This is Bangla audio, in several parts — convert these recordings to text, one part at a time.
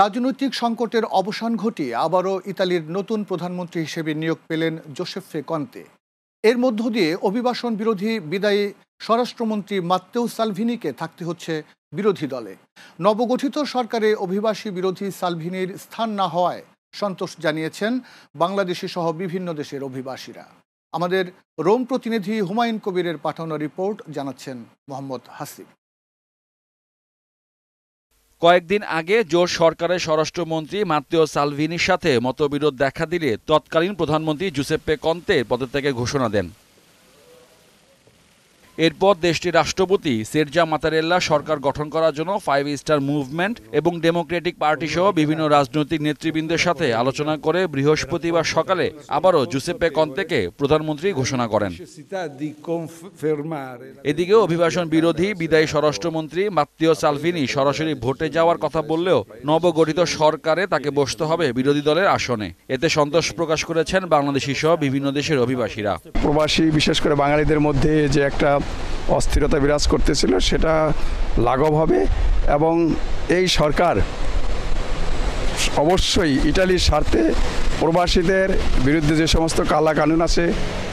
রাজনৈতিক সংকটের অবসান ঘটিয়ে আবারও ইতালির নতুন প্রধানমন্ত্রী হিসেবে নিয়োগ পেলেন জোসেফে কন্তে এর মধ্য দিয়ে অভিবাসন বিরোধী বিদায়ী স্বরাষ্ট্রমন্ত্রী মাত্তেও সালভিনিকে থাকতে হচ্ছে বিরোধী দলে নবগঠিত সরকারে অভিবাসী বিরোধী সালভিনির স্থান না হওয়ায় সন্তোষ জানিয়েছেন বাংলাদেশি সহ বিভিন্ন দেশের অভিবাসীরা আমাদের রোম প্রতিনিধি হুমায়ুন কবিরের পাঠানো রিপোর্ট জানাচ্ছেন মোহাম্মদ হাসিফ কয়েকদিন আগে জোর সরকারের স্বরাষ্ট্রমন্ত্রী মাত্তেও সালভিনির সাথে মতবিরোধ দেখা দিলে তৎকালীন প্রধানমন্ত্রী জুসেপ্পে কন্তে পদত্যাগের ঘোষণা দেন এরপর দেশটির রাষ্ট্রপতি সেরজা মাতারেল্লা সরকার গঠন করার জন্য ফাইভ স্টার মুভমেন্ট এবং ডেমোক্রেটিক পার্টি সহ বিভিন্ন রাজনৈতিক নেতৃবৃন্দের সাথে আলোচনা করে বৃহস্পতিবার সকালে আবারও জুসেপে কন্তেকে প্রধানমন্ত্রী ঘোষণা করেন এদিকে অভিবাসন বিরোধী বিদায়ী স্বরাষ্ট্রমন্ত্রী মাত্তিও সালভিনি সরাসরি ভোটে যাওয়ার কথা বললেও নবগঠিত সরকারে তাকে বসতে হবে বিরোধী দলের আসনে এতে সন্তোষ প্রকাশ করেছেন বাংলাদেশি সহ বিভিন্ন দেশের অভিবাসীরা প্রবাসী বিশেষ করে বাঙালিদের মধ্যে যে একটা অস্থিরতা বিরাজ করতেছিল সেটা লাঘব হবে এবং এই সরকার অবশ্যই ইটালির স্বার্থে প্রবাসীদের বিরুদ্ধে যে সমস্ত কালা কানুন আছে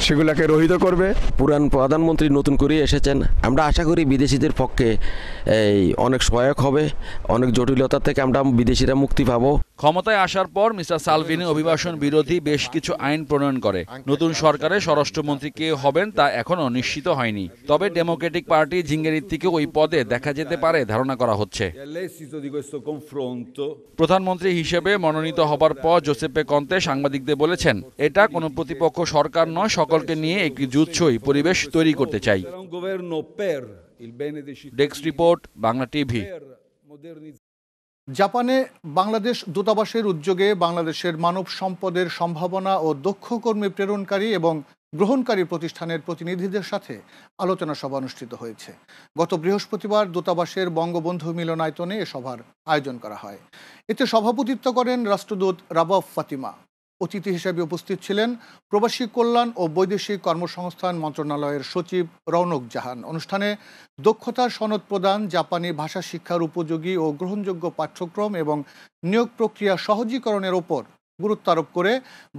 সেগুলোকে রহিত করবে পুরান প্রধানমন্ত্রী নতুন করে এসেছেন আমরা আশা করি বিদেশিদের পক্ষে এই অনেক সহায়ক হবে অনেক জটিলতা থেকে আমরা বিদেশিরা মুক্তি পাবো ক্ষমতায় আসার পর মিস্টার সালভিনি অভিবাসন বিরোধী বেশ কিছু আইন প্রণয়ন করে নতুন সরকারে স্বরাষ্ট্রমন্ত্রী কে হবেন তা এখনও নিশ্চিত হয়নি তবে ডেমোক্রেটিক পার্টি জিঙ্গেরির থেকে ওই পদে দেখা যেতে পারে ধারণা করা হচ্ছে প্রধানমন্ত্রী হিসেবে মনোনীত হবার পর জোসেপে কন্তে সাংবাদিকদের বলেছেন এটা কোনো প্রতিপক্ষ সরকার নয় সকলকে নিয়ে একটি জুৎসই পরিবেশ তৈরি করতে চাই ডেস্ক রিপোর্ট বাংলা টিভি জাপানে বাংলাদেশ দূতাবাসের উদ্যোগে বাংলাদেশের মানব সম্পদের সম্ভাবনা ও দক্ষ কর্মী প্রেরণকারী এবং গ্রহণকারী প্রতিষ্ঠানের প্রতিনিধিদের সাথে আলোচনা সভা অনুষ্ঠিত হয়েছে গত বৃহস্পতিবার দূতাবাসের বঙ্গবন্ধু মিলনায়তনে এ সভার আয়োজন করা হয় এতে সভাপতিত্ব করেন রাষ্ট্রদূত রাবফ ফাতিমা অতিথি হিসেবে উপস্থিত ছিলেন প্রবাসী কল্যাণ ও বৈদেশিক কর্মসংস্থান মন্ত্রণালয়ের সচিব রৌনক জাহান অনুষ্ঠানে দক্ষতা সনদ প্রদান জাপানি ভাষা শিক্ষার উপযোগী ও গ্রহণযোগ্য পাঠ্যক্রম এবং নিয়োগ প্রক্রিয়া সহজীকরণের ওপর গুরুত্ব আরোপ করে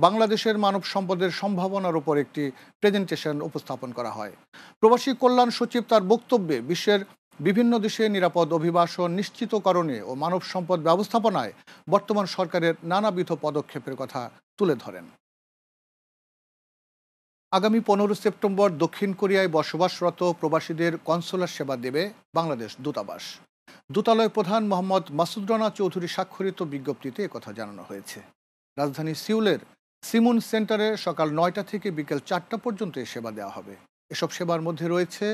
বাংলাদেশের মানব সম্পদের সম্ভাবনার উপর একটি প্রেজেন্টেশন উপস্থাপন করা হয় প্রবাসী কল্যাণ সচিব তার বক্তব্যে বিশ্বের বিভিন্ন দেশে নিরাপদ অভিবাসন নিশ্চিতকরণে ও মানব সম্পদ ব্যবস্থাপনায় বর্তমান সরকারের নানাবিধ পদক্ষেপের কথা তুলে ধরেন আগামী পনেরো সেপ্টেম্বর দক্ষিণ কোরিয়ায় বসবাসরত প্রবাসীদের কনসোলার সেবা দেবে বাংলাদেশ দূতাবাস দূতালয় প্রধান মোহাম্মদ মাসুদ রানা চৌধুরী স্বাক্ষরিত বিজ্ঞপ্তিতে কথা জানানো হয়েছে রাজধানী সিউলের সিমুন সেন্টারে সকাল নয়টা থেকে বিকেল চারটা পর্যন্ত সেবা দেওয়া হবে এসব সেবার মধ্যে রয়েছে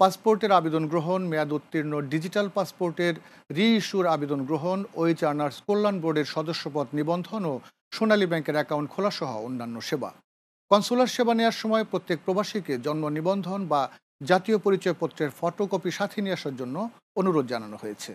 পাসপোর্টের আবেদন গ্রহণ মেয়াদ উত্তীর্ণ ডিজিটাল পাসপোর্টের রি ইস্যুর আবেদন গ্রহণ ওই চার্নার্স কল্যাণ বোর্ডের সদস্যপদ নিবন্ধন ও সোনালী ব্যাংকের অ্যাকাউন্ট খোলাসহ অন্যান্য সেবা কনসুলার সেবা নেওয়ার সময় প্রত্যেক প্রবাসীকে জন্ম নিবন্ধন বা জাতীয় পরিচয়পত্রের ফটোকপি সাথে নিয়ে আসার জন্য অনুরোধ জানানো হয়েছে